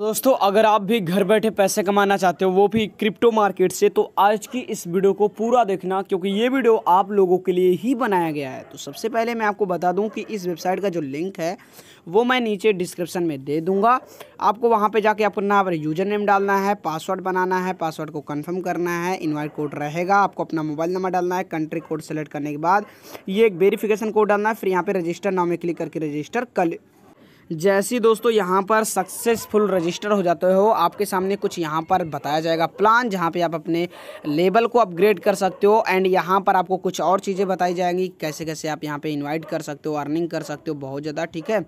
दोस्तों अगर आप भी घर बैठे पैसे कमाना चाहते हो वो भी क्रिप्टो मार्केट से तो आज की इस वीडियो को पूरा देखना क्योंकि ये वीडियो आप लोगों के लिए ही बनाया गया है तो सबसे पहले मैं आपको बता दूं कि इस वेबसाइट का जो लिंक है वो मैं नीचे डिस्क्रिप्शन में दे दूंगा आपको वहां पे जाके अपना यूजर नेम डालना है पासवर्ड बनाना है पासवर्ड को कन्फर्म करना है इन्वाइट कोड रहेगा आपको अपना मोबाइल नंबर डालना है कंट्री कोड सेलेक्ट करने के बाद ये एक वेरीफिकेशन कोड डालना है फिर यहाँ पर रजिस्टर नाव में क्लिक करके रजिस्टर जैसे ही दोस्तों यहाँ पर सक्सेसफुल रजिस्टर हो जाते हो आपके सामने कुछ यहाँ पर बताया जाएगा प्लान जहाँ पे आप अपने लेबल को अपग्रेड कर सकते हो एंड यहाँ पर आपको कुछ और चीज़ें बताई जाएंगी कैसे कैसे आप यहाँ पे इनवाइट कर सकते हो अर्निंग कर सकते हो बहुत ज़्यादा ठीक है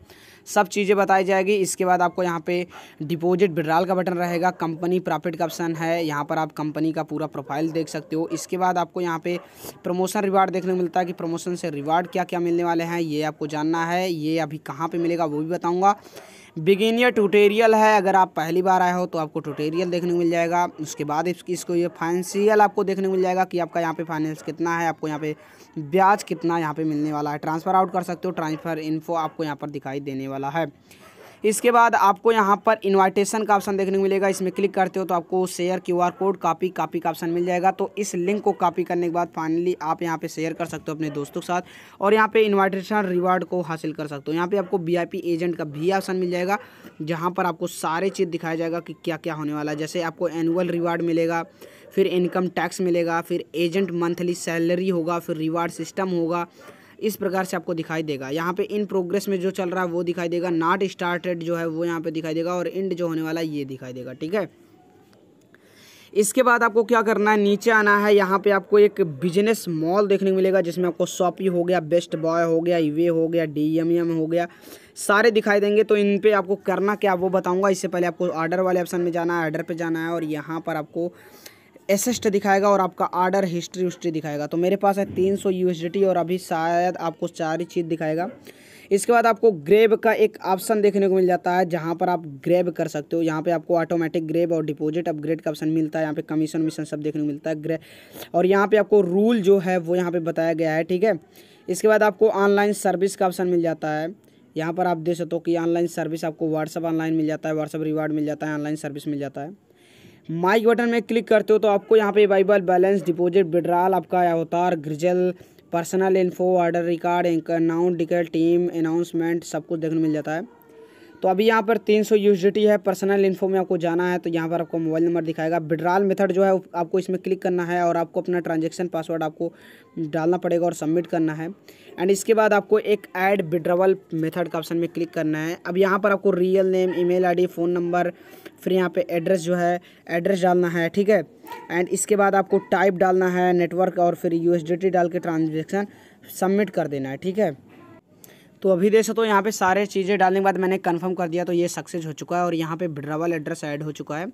सब चीज़ें बताई जाएगी इसके बाद आपको यहाँ पे डिपॉजिट विड्राल का बटन रहेगा कंपनी प्रॉफिट का ऑप्शन है यहाँ पर आप कंपनी का पूरा प्रोफाइल देख सकते हो इसके बाद आपको यहाँ पे प्रमोशन रिवार्ड देखने को मिलता है कि प्रमोशन से रिवार्ड क्या क्या मिलने वाले हैं ये आपको जानना है ये अभी कहाँ पर मिलेगा वो भी बताऊँगा बिगिनियर ट्यूटोरियल है अगर आप पहली बार आए हो तो आपको ट्यूटोरियल देखने को मिल जाएगा उसके बाद इसकी इसको ये फाइनेंशियल आपको देखने को मिल जाएगा कि आपका यहाँ पे फाइनेंस कितना है आपको यहाँ पे ब्याज कितना यहाँ पे मिलने वाला है ट्रांसफ़र आउट कर सकते हो ट्रांसफ़र इन्फो आपको यहाँ पर दिखाई देने वाला है इसके बाद आपको यहाँ पर इन्वाइटेशन का ऑप्शन देखने को मिलेगा इसमें क्लिक करते हो तो आपको share Q R code copy copy का ऑप्शन मिल जाएगा तो इस लिंक को कापी करने के बाद फाइनली आप यहाँ पर शेयर कर सकते हो अपने दोस्तों के साथ और यहाँ पर इन्वाइटेशन रिवार्ड को हासिल कर सकते हो यहाँ पर आपको वी एजेंट का भी ऑप्शन मिल जाएगा जहाँ पर आपको सारे चीज़ दिखाया जाएगा कि क्या क्या होने वाला है जैसे आपको एनुअल रिवार्ड मिलेगा फिर इनकम टैक्स मिलेगा फिर एजेंट मंथली सैलरी होगा फिर रिवार्ड सिस्टम होगा इस प्रकार से आपको दिखाई देगा यहाँ पे इन प्रोग्रेस में जो चल रहा है वो दिखाई देगा नॉट स्टार्टेड जो है वो यहाँ पे दिखाई देगा और एंड जो होने वाला ये दिखाई देगा ठीक है इसके बाद आपको क्या करना है नीचे आना है यहाँ पे आपको एक बिजनेस मॉल देखने को मिलेगा जिसमें आपको शॉपी हो गया बेस्ट बॉय हो गया ईवे हो गया डी एम एम हो गया सारे दिखाई देंगे तो इन पे आपको करना क्या वो बताऊँगा इससे पहले आपको ऑर्डर वाले ऑप्शन में जाना है ऑर्डर पे जाना है और यहाँ पर आपको एसेस्ट दिखाएगा और आपका आर्डर हिस्ट्री उस्ट्री दिखाएगा तो मेरे पास है तीन सौ यू और अभी शायद आपको सारी चीज़ दिखाएगा इसके बाद आपको ग्रेब का एक ऑप्शन देखने को मिल जाता है जहाँ पर आप ग्रेब कर सकते हो यहाँ पे आपको ऑटोमेटिक ग्रेब और डिपॉजिट अपग्रेड का ऑप्शन मिलता है यहाँ पे कमीशन मिशन सब देखने को मिलता है ग्रे और यहाँ पे आपको रूल जो है वो यहाँ पे बताया गया है ठीक है इसके बाद आपको ऑनलाइन सर्विस का ऑप्शन मिल जाता है यहाँ पर आप देख सकते हो कि ऑनलाइन सर्विस आपको व्हाट्सअप ऑनलाइन मिल जाता है व्हाट्सअप रिवार्ड मिल जाता है ऑनलाइन सर्विस मिल जाता है माइक बटन में क्लिक करते हो तो आपको यहाँ पे बाइबल बैलेंस डिपॉजिट विड्रॉल आपका अवतार ग्रिजल पर्सनल इन्फो ऑर्डर रिकॉर्ड नाउन डिकल टीम अनाउंसमेंट सब कुछ देखने मिल जाता है तो अभी यहाँ पर 300 सौ है पर्सनल इन्फो में आपको जाना है तो यहाँ पर आपको मोबाइल नंबर दिखाएगा विड्राल मेथड जो है आपको इसमें क्लिक करना है और आपको अपना ट्रांजेक्शन पासवर्ड आपको डालना पड़ेगा और सबमिट करना है एंड इसके बाद आपको एक ऐड विड्रावल मेथड का ऑप्शन में क्लिक करना है अब यहाँ पर आपको real name email phone number फिर यहाँ पर एड्रेस जो है एड्रेस डालना है ठीक है एंड इसके बाद आपको टाइप डालना है नेटवर्क और फिर यू डाल के ट्रांजेक्शन सबमिट कर देना है ठीक है तो अभी देख सकते हो यहाँ पे सारे चीज़ें डालने के बाद मैंने कंफर्म कर दिया तो ये सक्सेस हो चुका है और यहाँ पे विड्रावल एड्रेस ऐड हो चुका है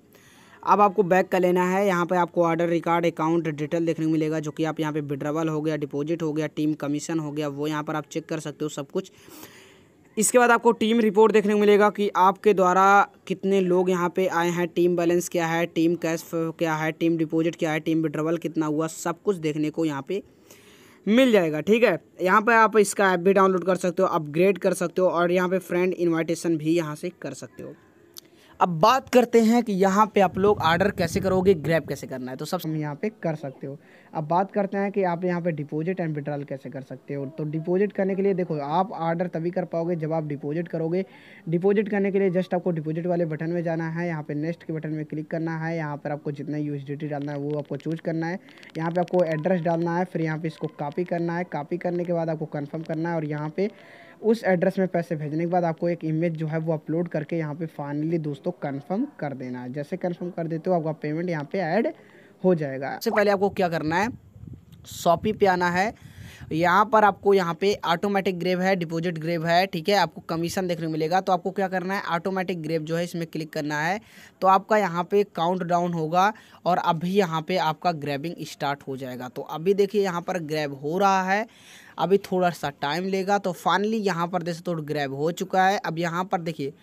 अब आपको बैक का लेना है यहाँ पे आपको ऑर्डर रिकॉर्ड अकाउंट डिटेल देखने को मिलेगा जो कि आप यहाँ पे विड्रावल हो गया डिपॉजिट हो गया टीम कमीशन हो गया वो यहाँ पर आप चेक कर सकते हो सब कुछ इसके बाद आपको टीम रिपोर्ट देखने को मिलेगा कि आपके द्वारा कितने लोग यहाँ पे आए हैं टीम बैलेंस क्या है टीम कैश क्या है टीम डिपॉजिट क्या है टीम विड्रावल कितना हुआ सब कुछ देखने को यहाँ पे मिल जाएगा ठीक है यहाँ पर आप इसका ऐप भी डाउनलोड कर सकते हो अपग्रेड कर सकते हो और यहाँ पर फ्रेंड इन्विटेशन भी यहाँ से कर सकते हो अब बात करते हैं कि यहाँ पे आप लोग आर्डर कैसे करोगे ग्रैप कैसे करना है तो सब हम यहाँ पे कर सकते हो अब बात करते हैं कि आप यहाँ पे डिपॉजिट एंड विड्रॉल कैसे कर सकते हो तो डिपॉजिट करने के लिए देखो आप आर्डर तभी कर पाओगे जब आप डिपॉजिट करोगे डिपॉजिट करने के लिए जस्ट आपको डिपॉजिट वाले बटन में जाना है यहाँ पे नेक्स्ट के बटन में क्लिक करना है यहाँ पर आपको जितना यू डालना है वो आपको चूज करना है यहाँ पर आपको एड्रेस डालना है फिर यहाँ पर इसको कापी करना है कापी करने के बाद आपको कन्फर्म करना है और यहाँ पर उस एड्रेस में पैसे भेजने के बाद आपको एक इमेज जो है वो अपलोड करके यहाँ पे फाइनली दोस्तों कंफर्म कर देना है जैसे कंफर्म कर देते हो आपका पेमेंट यहाँ पे ऐड हो जाएगा सबसे पहले आपको क्या करना है शॉपी पे आना है यहाँ पर आपको यहाँ पे ऑटोमेटिक ग्रेव है डिपॉजिट ग्रेव है ठीक है आपको कमीशन देखने को मिलेगा तो आपको क्या करना है ऑटोमेटिक ग्रेव जो है इसमें क्लिक करना है तो आपका यहाँ पे काउंट डाउन होगा और अभी यहाँ पे आपका ग्रैबिंग स्टार्ट हो जाएगा तो अभी देखिए यहाँ पर ग्रैब हो रहा है अभी थोड़ा सा टाइम लेगा तो फाइनली यहाँ पर जैसे थोड़ा ग्रैब हो चुका है अब यहाँ पर देखिए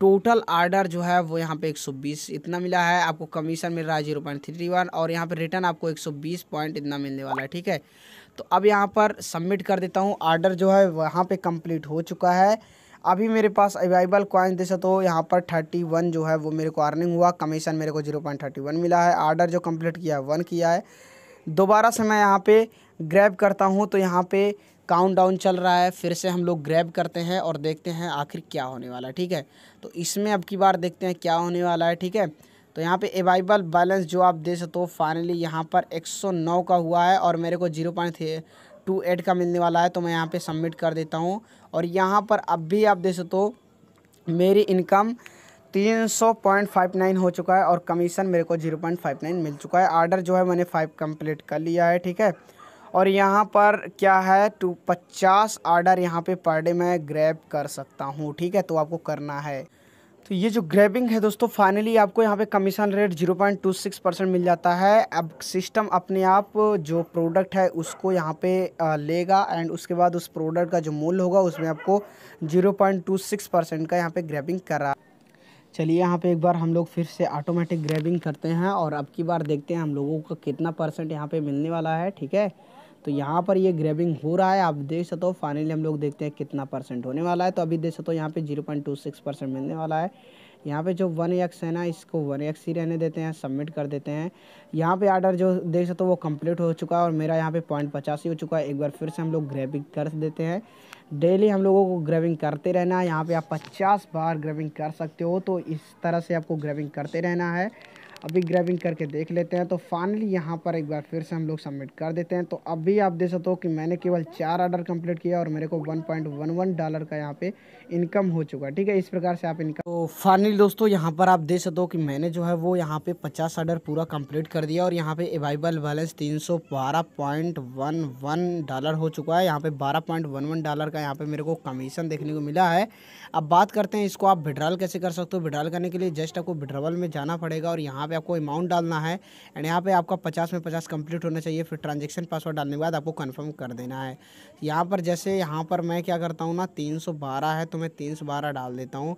टोटल आर्डर जो है वो यहाँ पे 120 इतना मिला है आपको कमीशन मिल रहा है जीरो पॉइंट थ्री वन और यहाँ पे रिटर्न आपको 120 पॉइंट इतना मिलने वाला है ठीक है तो अब यहाँ पर सबमिट कर देता हूँ आर्डर जो है वहाँ पे कंप्लीट हो चुका है अभी मेरे पास अवेलेबल कॉइन जैसे तो यहाँ पर थर्टी वन जो है वो मेरे को अर्निंग हुआ कमीशन मेरे को जीरो पॉइंट थर्टी वन मिला है आर्डर जो कंप्लीट किया है वन किया है दोबारा से मैं यहाँ पे ग्रैब करता हूँ तो यहाँ पे काउंट डाउन चल रहा है फिर से हम लोग ग्रैब करते हैं और देखते हैं आखिर क्या होने वाला है ठीक है तो इसमें अब की बार देखते हैं क्या होने वाला है ठीक है तो यहाँ पे एवाइबल बैलेंस जो आप दे सकते हो फाइनली यहाँ पर 109 का हुआ है और मेरे को जीरो पॉइंट टू एट का मिलने वाला है तो मैं यहाँ पे सबमिट कर देता हूँ और यहाँ पर अब भी आप दे सकते हो मेरी इनकम तीन सौ पॉइंट फाइव नाइन हो चुका है और कमीशन मेरे को जीरो पॉइंट फाइव नाइन मिल चुका है आर्डर जो है मैंने फाइव कम्प्लीट कर लिया है ठीक है और यहाँ पर क्या है टू पचास आर्डर यहाँ पर डे मैं ग्रैप कर सकता हूँ ठीक है तो आपको करना है तो ये जो ग्रैबिंग है दोस्तों फाइनली आपको यहाँ पे कमीशन रेट 0.26 परसेंट मिल जाता है अब सिस्टम अपने आप जो प्रोडक्ट है उसको यहाँ पे लेगा एंड उसके बाद उस प्रोडक्ट का जो मूल्य होगा उसमें आपको 0.26 परसेंट का यहाँ पे ग्रैबिंग करा चलिए यहाँ पे एक बार हम लोग फिर से ऑटोमेटिक ग्रैबिंग करते हैं और अब की बार देखते हैं हम लोगों को कितना परसेंट यहाँ पर मिलने वाला है ठीक है तो यहाँ पर ये ग्रेबिंग हो रहा है आप देख सकते हो फाइनली हम लोग देखते हैं कितना परसेंट होने वाला है तो अभी देख सकते हो यहाँ पे 0.26 परसेंट मिलने वाला है यहाँ पे जो वन एक्स है ना इसको वन एक्स ही रहने देते हैं सबमिट कर देते हैं यहाँ पे आर्डर जो देख सकते हो वो कंप्लीट हो चुका है और मेरा यहाँ पे पॉइंट पचासी हो चुका है एक बार फिर से हम लोग ग्रेबिंग कर देते हैं डेली हम लोगों को ग्रेविंग करते रहना है यहाँ पे आप 50 बार ग्रेविंग कर सकते हो तो इस तरह से आपको ग्रेविंग करते रहना है अभी ग्रैबिंग करके देख लेते हैं तो फाइनली यहाँ पर एक बार फिर से हम लोग सबमिट कर देते हैं तो अभी आप देख सकते हो कि मैंने केवल चार ऑर्डर कंप्लीट किया और मेरे को 1.11 डॉलर का यहाँ पे इनकम हो चुका है ठीक है इस प्रकार से आप इनकम तो फाइनली दोस्तों यहाँ पर आप देख सकते हो कि मैंने जो है वो यहाँ पे पचास ऑर्डर पूरा कम्प्लीट कर दिया और यहाँ पे एवाइबल बैलेंस तीन डॉलर हो चुका है यहाँ पे बारह डॉलर का यहाँ पे मेरे को कमीशन देखने को मिला है अब बात करते हैं इसको आप विड्रॉल कैसे कर सकते हो विड्रॉल करने के लिए जस्ट आपको विड्रॉवल में जाना पड़ेगा और यहाँ यहाँ पे आपको अमाउंट डालना है एंड यहाँ पे आपका पचास में पचास कंप्लीट होना चाहिए फिर ट्रांजेक्शन पासवर्ड डालने के बाद आपको कन्फर्म कर देना है यहाँ पर जैसे यहाँ पर मैं क्या करता हूँ ना तीन सौ बारह है तो मैं तीन सौ बारह डाल देता हूँ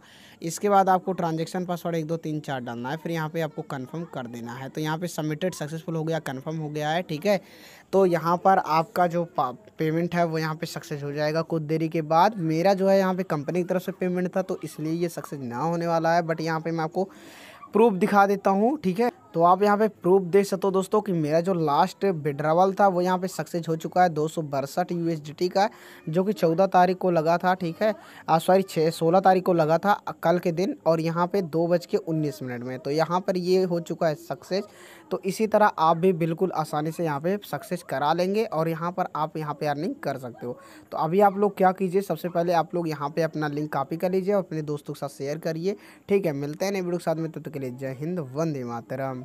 इसके बाद आपको ट्रांजेक्शन पासवर्ड एक दो तीन चार डालना है फिर यहाँ पर आपको कन्फर्म कर देना है तो यहाँ पर सबमिटेड सक्सेसफुल हो गया कन्फर्म हो गया है ठीक है तो यहाँ पर आपका जो पेमेंट है वो यहाँ पर सक्सेस हो जाएगा कुछ देरी के बाद मेरा जो है यहाँ पर कंपनी की तरफ से पेमेंट था तो इसलिए ये सक्सेस ना होने वाला है बट यहाँ पर मैं आपको प्रूफ दिखा देता हूँ ठीक है तो आप यहाँ पे प्रूफ देख सकते हो दोस्तों कि मेरा जो लास्ट विड्रावल था वो यहाँ पे सक्सेस हो चुका है दो सौ बरसठ यू का जो कि चौदह तारीख को लगा था ठीक है सॉरी छः सोलह तारीख को लगा था कल के दिन और यहाँ पे दो बज के उन्नीस मिनट में तो यहाँ पर ये हो चुका है सक्सेस तो इसी तरह आप भी बिल्कुल आसानी से यहाँ पर सक्सेस करा लेंगे और यहाँ पर आप यहाँ पर अर्निंग कर सकते हो तो अभी आप लोग क्या कीजिए सबसे पहले आप लोग यहाँ पर अपना लिंक कॉपी कर लीजिए और अपने दोस्तों के साथ शेयर करिए ठीक है मिलते हैं नए वीडियो के साथ में तब तो तक के लिए जय हिंद वंदे मातरम